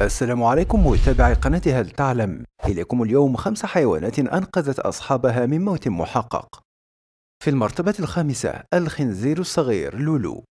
السلام عليكم متابعي قناة هل تعلم إليكم اليوم خمس حيوانات أنقذت أصحابها من موت محقق في المرتبة الخامسة الخنزير الصغير لولو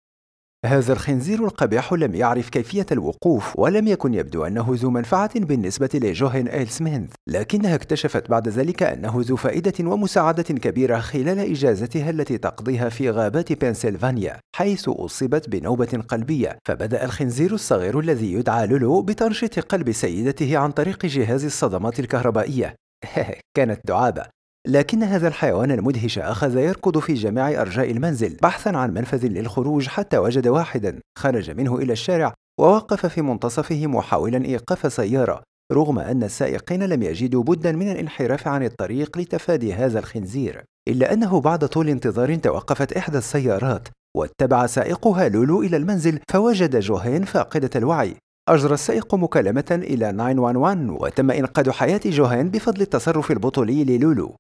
هذا الخنزير القبيح لم يعرف كيفية الوقوف ولم يكن يبدو أنه ذو منفعة بالنسبة لجوهن إيل سميث لكنها اكتشفت بعد ذلك أنه ذو فائدة ومساعدة كبيرة خلال إجازتها التي تقضيها في غابات بنسلفانيا حيث أصيبت بنوبة قلبية فبدأ الخنزير الصغير الذي يدعى لولو بتنشيط قلب سيدته عن طريق جهاز الصدمات الكهربائية كانت دعابة لكن هذا الحيوان المدهش أخذ يركض في جميع أرجاء المنزل بحثا عن منفذ للخروج حتى وجد واحدا خرج منه إلى الشارع ووقف في منتصفه محاولا إيقاف سيارة رغم أن السائقين لم يجدوا بدا من الانحراف عن الطريق لتفادي هذا الخنزير إلا أنه بعد طول انتظار توقفت إحدى السيارات واتبع سائقها لولو إلى المنزل فوجد جوهين فاقدة الوعي أجرى السائق مكالمة إلى 911 وتم إنقاذ حياة جوهين بفضل التصرف البطولي للولو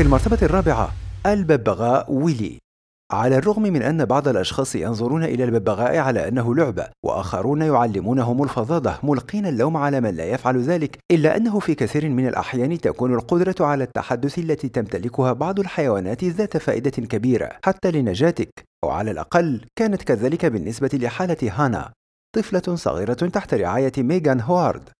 في المرتبة الرابعة الببغاء ويلي على الرغم من أن بعض الأشخاص ينظرون إلى الببغاء على أنه لعبة، وآخرون يعلمونهم الفظاظة ملقين اللوم على من لا يفعل ذلك، إلا أنه في كثير من الأحيان تكون القدرة على التحدث التي تمتلكها بعض الحيوانات ذات فائدة كبيرة حتى لنجاتك، أو على الأقل كانت كذلك بالنسبة لحالة هانا، طفلة صغيرة تحت رعاية ميغان هوارد،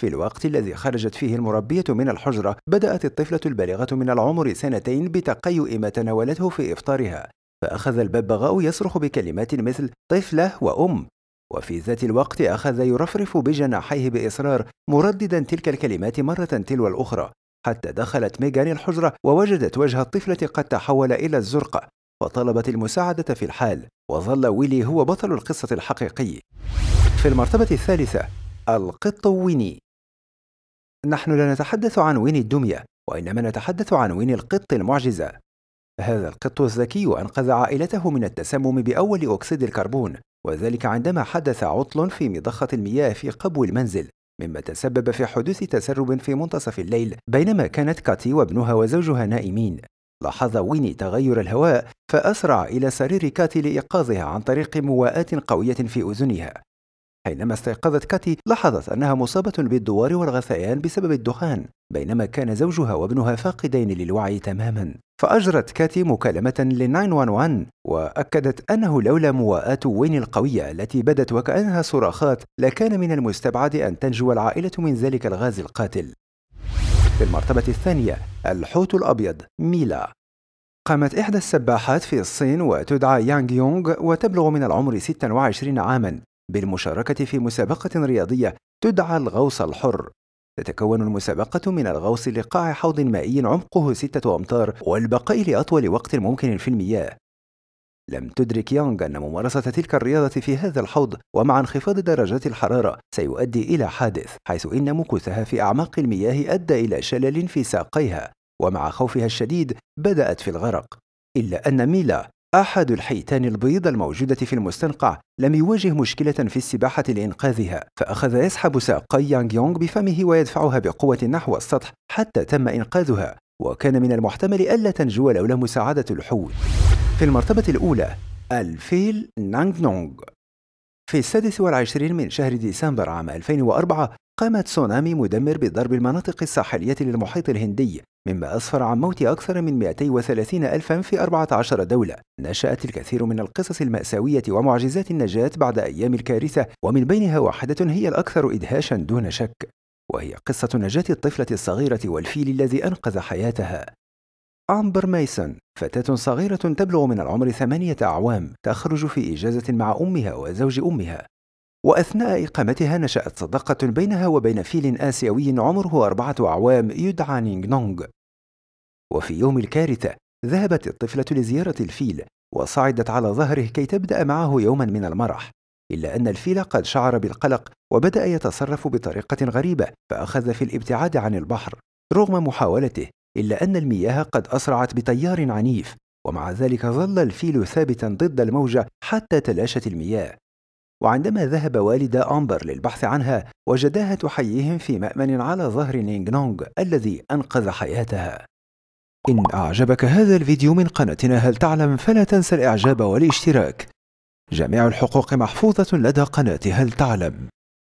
في الوقت الذي خرجت فيه المربية من الحجرة بدأت الطفلة البالغة من العمر سنتين بتقيؤ ما تناولته في إفطارها فأخذ الببغاء يصرخ بكلمات مثل طفلة وأم وفي ذات الوقت أخذ يرفرف بجناحيه بإصرار مرددا تلك الكلمات مرة تلو الأخرى حتى دخلت ميغان الحجرة ووجدت وجه الطفلة قد تحول إلى الزرقة وطلبت المساعدة في الحال وظل ويلي هو بطل القصة الحقيقي في المرتبة الثالثة القط ويني نحن لا نتحدث عن وين الدمية وإنما نتحدث عن وين القط المعجزة هذا القط الذكي أنقذ عائلته من التسمم بأول أكسيد الكربون وذلك عندما حدث عطل في مضخة المياه في قبو المنزل مما تسبب في حدوث تسرب في منتصف الليل بينما كانت كاتي وابنها وزوجها نائمين لاحظ ويني تغير الهواء فأسرع إلى سرير كاتي لإيقاظها عن طريق مواءات قوية في أذنها حينما استيقظت كاتي لاحظت أنها مصابة بالدوار والغثيان بسبب الدخان بينما كان زوجها وابنها فاقدين للوعي تماما فأجرت كاتي مكالمة ل 911 وأكدت أنه لولا مواءات وين القوية التي بدت وكأنها صراخات لكان من المستبعد أن تنجو العائلة من ذلك الغاز القاتل في المرتبة الثانية الحوت الأبيض ميلا قامت إحدى السباحات في الصين وتدعى يانغ يونغ وتبلغ من العمر 26 عاما بالمشاركة في مسابقة رياضية تدعى الغوص الحر تتكون المسابقة من الغوص لقاع حوض مائي عمقه ستة أمتار والبقاء لأطول وقت ممكن في المياه لم تدرك يونغ أن ممارسة تلك الرياضة في هذا الحوض ومع انخفاض درجات الحرارة سيؤدي إلى حادث حيث إن مكوثها في أعماق المياه أدى إلى شلل في ساقيها ومع خوفها الشديد بدأت في الغرق إلا أن ميلا أحد الحيتان البيض الموجودة في المستنقع لم يواجه مشكلة في السباحة لإنقاذها، فأخذ يسحب ساقي يانغ يونغ بفمه ويدفعها بقوة نحو السطح حتى تم إنقاذها، وكان من المحتمل ألا تنجو لولا مساعدة الحوت. في المرتبة الأولى الفيل نانغ نونغ في السادس والعشرين من شهر ديسمبر عام 2004 قامت تسونامي مدمر بضرب المناطق الساحلية للمحيط الهندي مما أسفر عن موت أكثر من 230 ألفا في 14 دولة نشأت الكثير من القصص المأساوية ومعجزات النجاة بعد أيام الكارثة ومن بينها واحدة هي الأكثر إدهاشا دون شك وهي قصة نجاة الطفلة الصغيرة والفيل الذي أنقذ حياتها أمبر مايسون فتاة صغيرة تبلغ من العمر ثمانية أعوام تخرج في إجازة مع أمها وزوج أمها وأثناء إقامتها نشأت صداقة بينها وبين فيل آسيوي عمره أربعة أعوام يدعى نينغ نونغ وفي يوم الكارثة ذهبت الطفلة لزيارة الفيل وصعدت على ظهره كي تبدأ معه يوما من المرح إلا أن الفيل قد شعر بالقلق وبدأ يتصرف بطريقة غريبة فأخذ في الابتعاد عن البحر رغم محاولته إلا أن المياه قد أسرعت بتيار عنيف ومع ذلك ظل الفيل ثابتا ضد الموجة حتى تلاشت المياه وعندما ذهب والدا أمبر للبحث عنها وجداها تحييهم في مأمن على ظهر نينغ نونغ الذي أنقذ حياتها إن أعجبك هذا الفيديو من قناتنا هل تعلم فلا تنسى الإعجاب والاشتراك جميع الحقوق محفوظة لدى قناة هل تعلم